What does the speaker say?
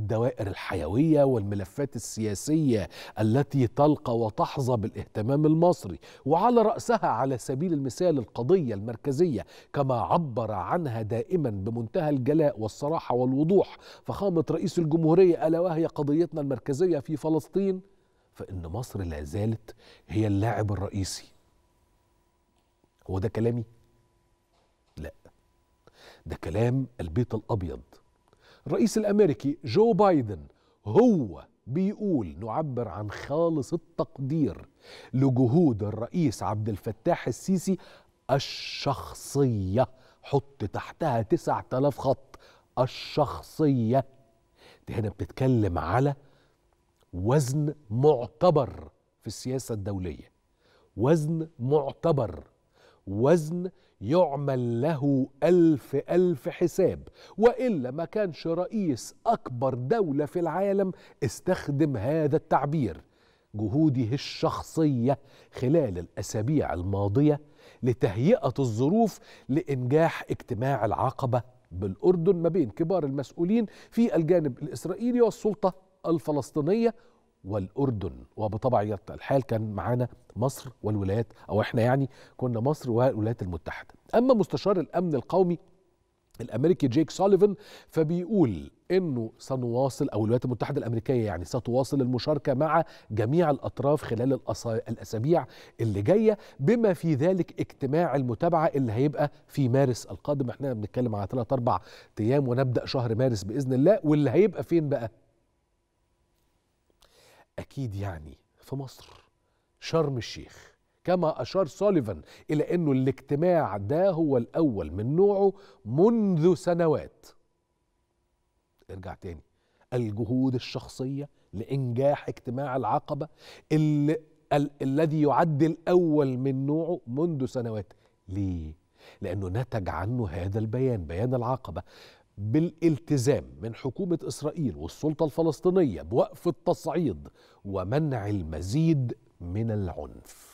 الدوائر الحيويه والملفات السياسيه التي تلقى وتحظى بالاهتمام المصري وعلى راسها على سبيل المثال القضيه المركزيه كما عبر عنها دائما بمنتهى الجلاء والصراحه والوضوح فخامه رئيس الجمهوريه الا وهي قضيتنا المركزيه في فلسطين فان مصر لا زالت هي اللاعب الرئيسي هو ده كلامي لا ده كلام البيت الابيض الرئيس الامريكي جو بايدن هو بيقول نعبر عن خالص التقدير لجهود الرئيس عبد الفتاح السيسي الشخصيه حط تحتها 9000 خط الشخصيه دي هنا بتتكلم على وزن معتبر في السياسه الدوليه وزن معتبر وزن يعمل له ألف ألف حساب وإلا ما كانش رئيس أكبر دولة في العالم استخدم هذا التعبير جهوده الشخصية خلال الأسابيع الماضية لتهيئة الظروف لإنجاح اجتماع العقبة بالأردن ما بين كبار المسؤولين في الجانب الإسرائيلي والسلطة الفلسطينية والأردن وبطبيعة الحال كان معانا مصر والولايات أو إحنا يعني كنا مصر والولايات المتحدة أما مستشار الأمن القومي الامريكي جيك سوليفان فبيقول انه سنواصل او الولايات المتحده الامريكيه يعني ستواصل المشاركه مع جميع الاطراف خلال الاسابيع اللي جايه بما في ذلك اجتماع المتابعه اللي هيبقى في مارس القادم احنا بنتكلم على ثلاث اربع ايام ونبدا شهر مارس باذن الله واللي هيبقى فين بقى اكيد يعني في مصر شرم الشيخ كما اشار سوليفان الى انه الاجتماع ده هو الاول من نوعه منذ سنوات ارجع تاني الجهود الشخصيه لانجاح اجتماع العقبه اللي ال- الذي يعد الاول من نوعه منذ سنوات ليه لانه نتج عنه هذا البيان بيان العقبه بالالتزام من حكومة إسرائيل والسلطة الفلسطينية بوقف التصعيد ومنع المزيد من العنف